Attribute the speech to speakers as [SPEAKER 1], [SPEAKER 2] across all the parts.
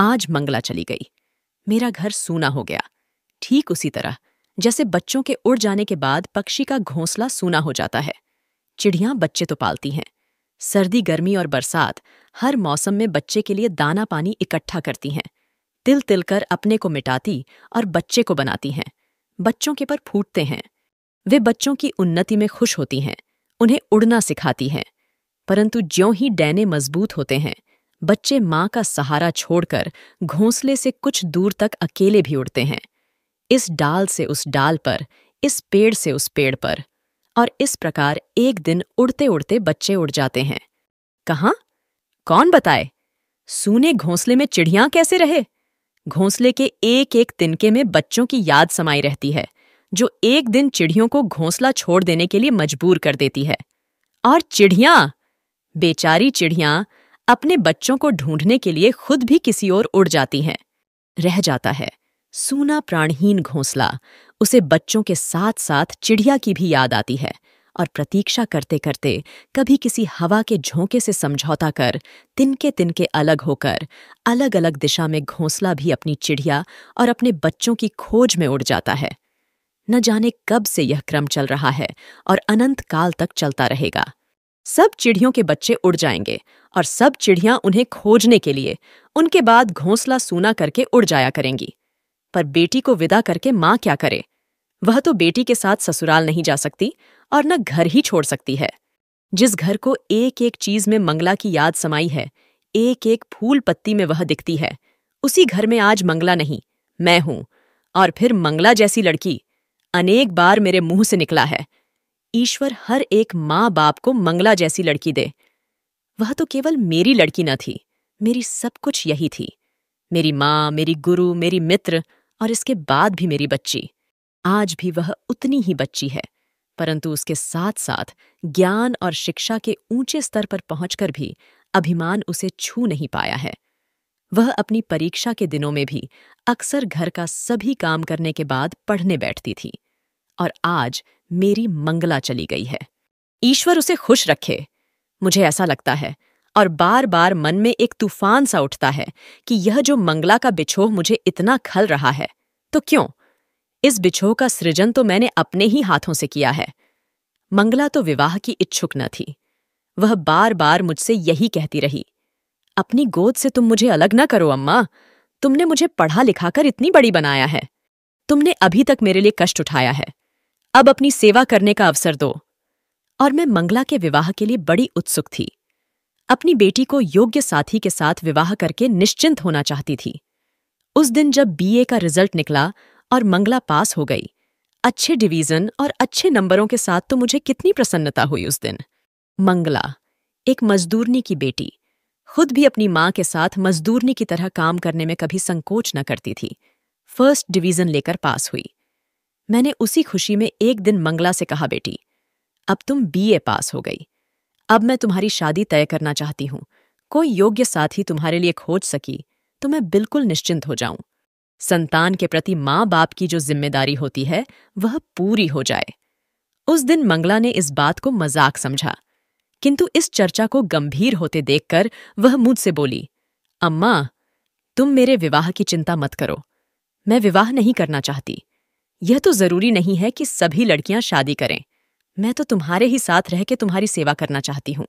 [SPEAKER 1] आज मंगला चली गई मेरा घर सूना हो गया ठीक उसी तरह जैसे बच्चों के उड़ जाने के बाद पक्षी का घोंसला सूना हो जाता है चिड़ियां बच्चे तो पालती हैं सर्दी गर्मी और बरसात हर मौसम में बच्चे के लिए दाना पानी इकट्ठा करती हैं तिल तिल कर अपने को मिटाती और बच्चे को बनाती हैं बच्चों के पर फूटते हैं वे बच्चों की उन्नति में खुश होती हैं उन्हें उड़ना सिखाती हैं परंतु ज्यों ही डैने मजबूत होते हैं बच्चे माँ का सहारा छोड़कर घोंसले से कुछ दूर तक अकेले भी उड़ते हैं इस डाल से उस डाल पर इस पेड़ से उस पेड़ पर और इस प्रकार एक दिन उड़ते उड़ते बच्चे उड़ जाते हैं कहाँ कौन बताए सूने घोंसले में चिड़िया कैसे रहे घोंसले के एक एक तिनके में बच्चों की याद समाई रहती है जो एक दिन चिड़ियों को घोंसला छोड़ देने के लिए मजबूर कर देती है और चिड़िया बेचारी चिड़िया अपने बच्चों को ढूंढने के लिए खुद भी किसी और उड़ जाती हैं रह जाता है सूना प्राणहीन घोंसला उसे बच्चों के साथ साथ चिड़िया की भी याद आती है और प्रतीक्षा करते करते कभी किसी हवा के झोंके से समझौता कर तिनके तिनके अलग होकर अलग अलग दिशा में घोंसला भी अपनी चिड़िया और अपने बच्चों की खोज में उड़ जाता है न जाने कब से यह क्रम चल रहा है और अनंत काल तक चलता रहेगा सब चिड़ियों के बच्चे उड़ जाएंगे और सब चिड़ियां उन्हें खोजने के लिए उनके बाद घोंसला सूना करके उड़ जाया करेंगी पर बेटी को विदा करके माँ क्या करे वह तो बेटी के साथ ससुराल नहीं जा सकती और न घर ही छोड़ सकती है जिस घर को एक एक चीज में मंगला की याद समाई है एक एक फूल पत्ती में वह दिखती है उसी घर में आज मंगला नहीं मैं हूं और फिर मंगला जैसी लड़की अनेक बार मेरे मुंह से निकला है ईश्वर हर एक माँ बाप को मंगला जैसी लड़की दे वह तो केवल मेरी लड़की न थी मेरी सब कुछ यही थी मेरी माँ मेरी गुरु मेरी मित्र और इसके बाद भी मेरी बच्ची आज भी वह उतनी ही बच्ची है परंतु उसके साथ साथ ज्ञान और शिक्षा के ऊंचे स्तर पर पहुंचकर भी अभिमान उसे छू नहीं पाया है वह अपनी परीक्षा के दिनों में भी अक्सर घर का सभी काम करने के बाद पढ़ने बैठती थी और आज मेरी मंगला चली गई है ईश्वर उसे खुश रखे मुझे ऐसा लगता है और बार बार मन में एक तूफान सा उठता है कि यह जो मंगला का बिछोह मुझे इतना खल रहा है तो क्यों इस बिछोह का सृजन तो मैंने अपने ही हाथों से किया है मंगला तो विवाह की इच्छुक न थी वह बार बार मुझसे यही कहती रही अपनी गोद से तुम मुझे अलग ना करो अम्मा तुमने मुझे पढ़ा लिखा कर इतनी बड़ी बनाया है तुमने अभी तक मेरे लिए कष्ट उठाया है अब अपनी सेवा करने का अवसर दो और मैं मंगला के विवाह के लिए बड़ी उत्सुक थी अपनी बेटी को योग्य साथी के साथ विवाह करके निश्चिंत होना चाहती थी उस दिन जब बीए का रिजल्ट निकला और मंगला पास हो गई अच्छे डिवीजन और अच्छे नंबरों के साथ तो मुझे कितनी प्रसन्नता हुई उस दिन मंगला एक मजदूरनी की बेटी खुद भी अपनी माँ के साथ मजदूरनी की तरह काम करने में कभी संकोच न करती थी फर्स्ट डिवीजन लेकर पास हुई मैंने उसी खुशी में एक दिन मंगला से कहा बेटी अब तुम बीए पास हो गई अब मैं तुम्हारी शादी तय करना चाहती हूं कोई योग्य साथी तुम्हारे लिए खोज सकी तो मैं बिल्कुल निश्चिंत हो जाऊं संतान के प्रति मां बाप की जो जिम्मेदारी होती है वह पूरी हो जाए उस दिन मंगला ने इस बात को मजाक समझा किंतु इस चर्चा को गंभीर होते देखकर वह मुझसे बोली अम्मा तुम मेरे विवाह की चिंता मत करो मैं विवाह नहीं करना चाहती यह तो जरूरी नहीं है कि सभी लड़कियां शादी करें मैं तो तुम्हारे ही साथ रह के तुम्हारी सेवा करना चाहती हूं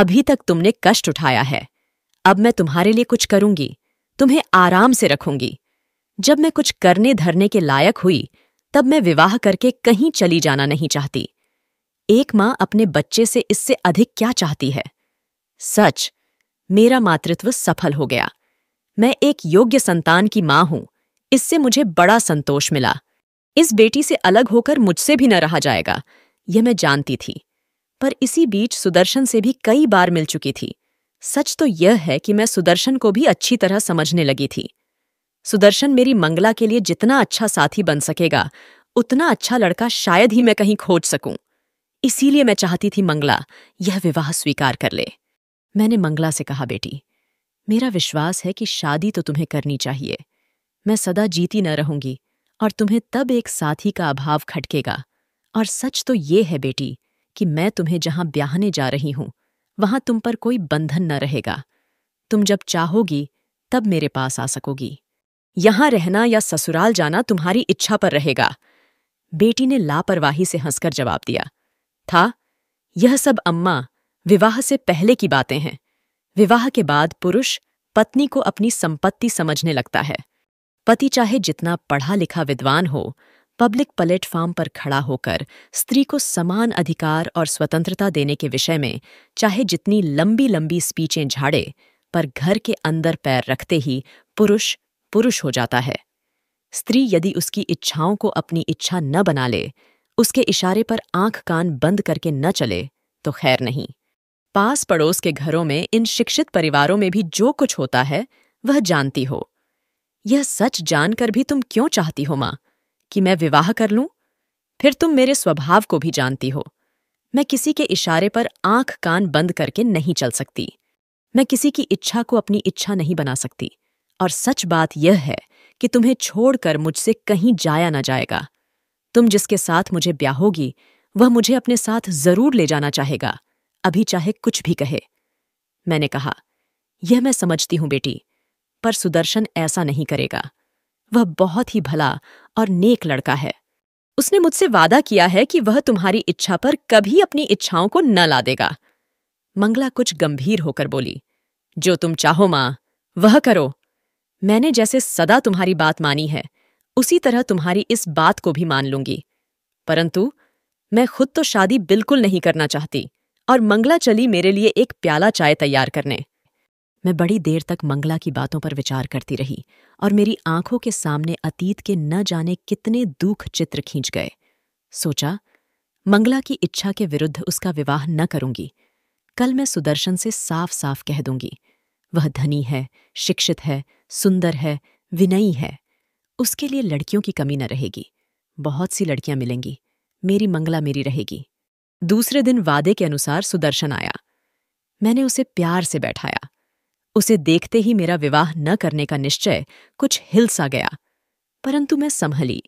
[SPEAKER 1] अभी तक तुमने कष्ट उठाया है अब मैं तुम्हारे लिए कुछ करूंगी तुम्हें आराम से रखूंगी जब मैं कुछ करने धरने के लायक हुई तब मैं विवाह करके कहीं चली जाना नहीं चाहती एक माँ अपने बच्चे से इससे अधिक क्या चाहती है सच मेरा मातृत्व सफल हो गया मैं एक योग्य संतान की मां हूं इससे मुझे बड़ा संतोष मिला इस बेटी से अलग होकर मुझसे भी न रहा जाएगा यह मैं जानती थी पर इसी बीच सुदर्शन से भी कई बार मिल चुकी थी सच तो यह है कि मैं सुदर्शन को भी अच्छी तरह समझने लगी थी सुदर्शन मेरी मंगला के लिए जितना अच्छा साथी बन सकेगा उतना अच्छा लड़का शायद ही मैं कहीं खोज सकूं इसीलिए मैं चाहती थी मंगला यह विवाह स्वीकार कर ले मैंने मंगला से कहा बेटी मेरा विश्वास है कि शादी तो तुम्हें करनी चाहिए मैं सदा जीती न रहूंगी और तुम्हें तब एक साथी का अभाव खटकेगा और सच तो ये है बेटी कि मैं तुम्हें जहां ब्याहने जा रही हूं वहां तुम पर कोई बंधन न रहेगा तुम जब चाहोगी तब मेरे पास आ सकोगी यहां रहना या ससुराल जाना तुम्हारी इच्छा पर रहेगा बेटी ने लापरवाही से हंसकर जवाब दिया था यह सब अम्मा विवाह से पहले की बातें हैं विवाह के बाद पुरुष पत्नी को अपनी संपत्ति समझने लगता है पति चाहे जितना पढ़ा लिखा विद्वान हो पब्लिक प्लेटफॉर्म पर खड़ा होकर स्त्री को समान अधिकार और स्वतंत्रता देने के विषय में चाहे जितनी लंबी लंबी स्पीचें झाड़े पर घर के अंदर पैर रखते ही पुरुष पुरुष हो जाता है स्त्री यदि उसकी इच्छाओं को अपनी इच्छा न बना ले उसके इशारे पर आंख कान बंद करके न चले तो खैर नहीं पास पड़ोस के घरों में इन शिक्षित परिवारों में भी जो कुछ होता है वह जानती हो यह सच जानकर भी तुम क्यों चाहती हो मां कि मैं विवाह कर लूं फिर तुम मेरे स्वभाव को भी जानती हो मैं किसी के इशारे पर आंख कान बंद करके नहीं चल सकती मैं किसी की इच्छा को अपनी इच्छा नहीं बना सकती और सच बात यह है कि तुम्हें छोड़कर मुझसे कहीं जाया ना जाएगा तुम जिसके साथ मुझे ब्याहोगी वह मुझे अपने साथ जरूर ले जाना चाहेगा अभी चाहे कुछ भी कहे मैंने कहा यह मैं समझती हूं बेटी पर सुदर्शन ऐसा नहीं करेगा वह बहुत ही भला और नेक लड़का है उसने मुझसे वादा किया है कि वह तुम्हारी इच्छा पर कभी अपनी इच्छाओं को न ला देगा मंगला कुछ गंभीर होकर बोली जो तुम चाहो मां वह करो मैंने जैसे सदा तुम्हारी बात मानी है उसी तरह तुम्हारी इस बात को भी मान लूंगी परंतु मैं खुद तो शादी बिल्कुल नहीं करना चाहती और मंगला चली मेरे लिए एक प्याला चाय तैयार करने मैं बड़ी देर तक मंगला की बातों पर विचार करती रही और मेरी आंखों के सामने अतीत के न जाने कितने दुख चित्र खींच गए सोचा मंगला की इच्छा के विरुद्ध उसका विवाह न करूंगी कल मैं सुदर्शन से साफ साफ कह दूंगी वह धनी है शिक्षित है सुंदर है विनयी है उसके लिए लड़कियों की कमी न रहेगी बहुत सी लड़कियां मिलेंगी मेरी मंगला मेरी रहेगी दूसरे दिन वादे के अनुसार सुदर्शन आया मैंने उसे प्यार से बैठाया उसे देखते ही मेरा विवाह न करने का निश्चय कुछ हिल सा गया परंतु मैं संभली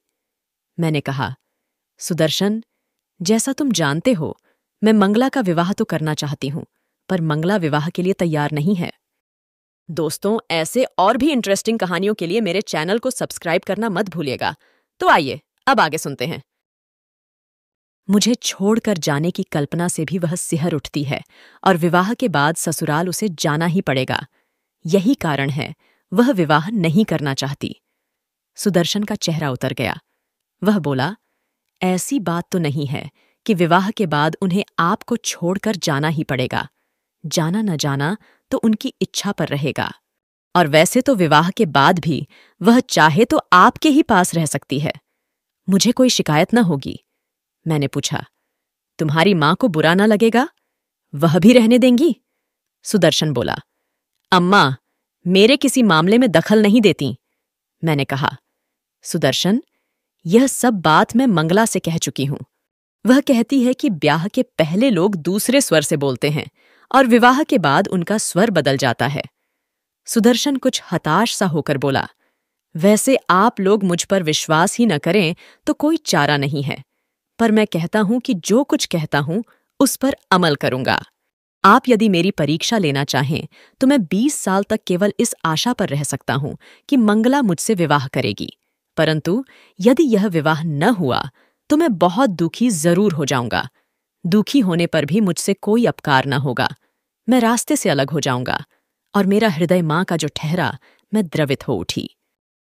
[SPEAKER 1] मैंने कहा सुदर्शन जैसा तुम जानते हो मैं मंगला का विवाह तो करना चाहती हूं पर मंगला विवाह के लिए तैयार नहीं है दोस्तों ऐसे और भी इंटरेस्टिंग कहानियों के लिए मेरे चैनल को सब्सक्राइब करना मत भूलिएगा तो आइए अब आगे सुनते हैं मुझे छोड़कर जाने की कल्पना से भी वह सिहर उठती है और विवाह के बाद ससुराल उसे जाना ही पड़ेगा यही कारण है वह विवाह नहीं करना चाहती सुदर्शन का चेहरा उतर गया वह बोला ऐसी बात तो नहीं है कि विवाह के बाद उन्हें आपको छोड़कर जाना ही पड़ेगा जाना न जाना तो उनकी इच्छा पर रहेगा और वैसे तो विवाह के बाद भी वह चाहे तो आपके ही पास रह सकती है मुझे कोई शिकायत न होगी मैंने पूछा तुम्हारी मां को बुरा ना लगेगा वह भी रहने देंगी सुदर्शन बोला अम्मा मेरे किसी मामले में दखल नहीं देती मैंने कहा सुदर्शन यह सब बात मैं मंगला से कह चुकी हूं वह कहती है कि ब्याह के पहले लोग दूसरे स्वर से बोलते हैं और विवाह के बाद उनका स्वर बदल जाता है सुदर्शन कुछ हताश सा होकर बोला वैसे आप लोग मुझ पर विश्वास ही न करें तो कोई चारा नहीं है पर मैं कहता हूं कि जो कुछ कहता हूं उस पर अमल करूंगा आप यदि मेरी परीक्षा लेना चाहें तो मैं 20 साल तक केवल इस आशा पर रह सकता हूं कि मंगला मुझसे विवाह करेगी परंतु यदि यह विवाह न हुआ तो मैं बहुत दुखी जरूर हो जाऊंगा दुखी होने पर भी मुझसे कोई अपकार न होगा मैं रास्ते से अलग हो जाऊंगा और मेरा हृदय मां का जो ठहरा मैं द्रवित हो उठी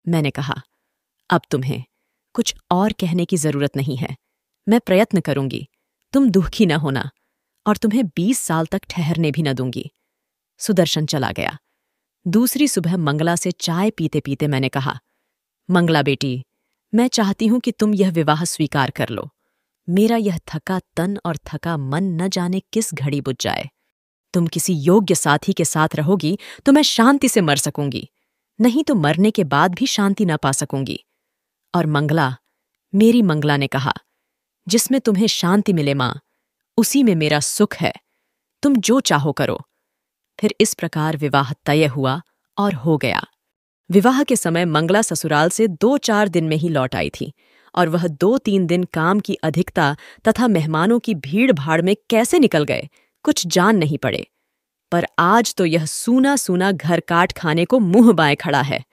[SPEAKER 1] मैंने कहा अब तुम्हें कुछ और कहने की जरूरत नहीं है मैं प्रयत्न करूंगी तुम दुखी न होना और तुम्हें बीस साल तक ठहरने भी न दूंगी सुदर्शन चला गया दूसरी सुबह मंगला से चाय पीते पीते मैंने कहा मंगला बेटी मैं चाहती हूं कि तुम यह विवाह स्वीकार कर लो मेरा यह थका तन और थका मन न जाने किस घड़ी बुझ जाए तुम किसी योग्य साथी के साथ रहोगी तो मैं शांति से मर सकूंगी नहीं तो मरने के बाद भी शांति न पा सकूंगी और मंगला मेरी मंगला ने कहा जिसमें तुम्हें शांति मिले मां उसी में मेरा सुख है तुम जो चाहो करो फिर इस प्रकार विवाह तय हुआ और हो गया विवाह के समय मंगला ससुराल से दो चार दिन में ही लौट आई थी और वह दो तीन दिन काम की अधिकता तथा मेहमानों की भीड़ भाड़ में कैसे निकल गए कुछ जान नहीं पड़े पर आज तो यह सूना सूना घर काट खाने को मुंह बाएं खड़ा है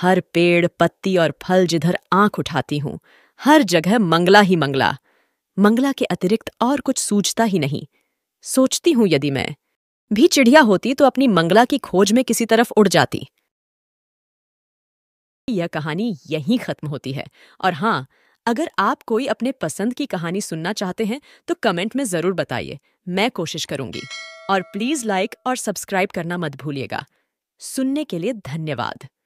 [SPEAKER 1] हर पेड़ पत्ती और फल जिधर आंख उठाती हूं हर जगह मंगला ही मंगला मंगला के अतिरिक्त और कुछ सूझता ही नहीं सोचती हूं यदि मैं भी चिड़िया होती तो अपनी मंगला की खोज में किसी तरफ उड़ जाती यह कहानी यहीं खत्म होती है और हाँ अगर आप कोई अपने पसंद की कहानी सुनना चाहते हैं तो कमेंट में ज़रूर बताइए मैं कोशिश करूंगी और प्लीज़ लाइक और सब्सक्राइब करना मत भूलिएगा सुनने के लिए धन्यवाद